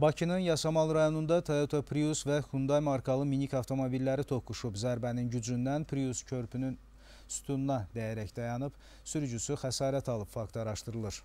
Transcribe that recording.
Bakının Yasamal rayonunda Toyota Prius və Hyundai markalı minik avtomobilləri toqquşub. Zərbənin gücündən Prius körpünün sütununa dəyərək dayanıb, sürücüsü xəsarət alıb fakt araşdırılır.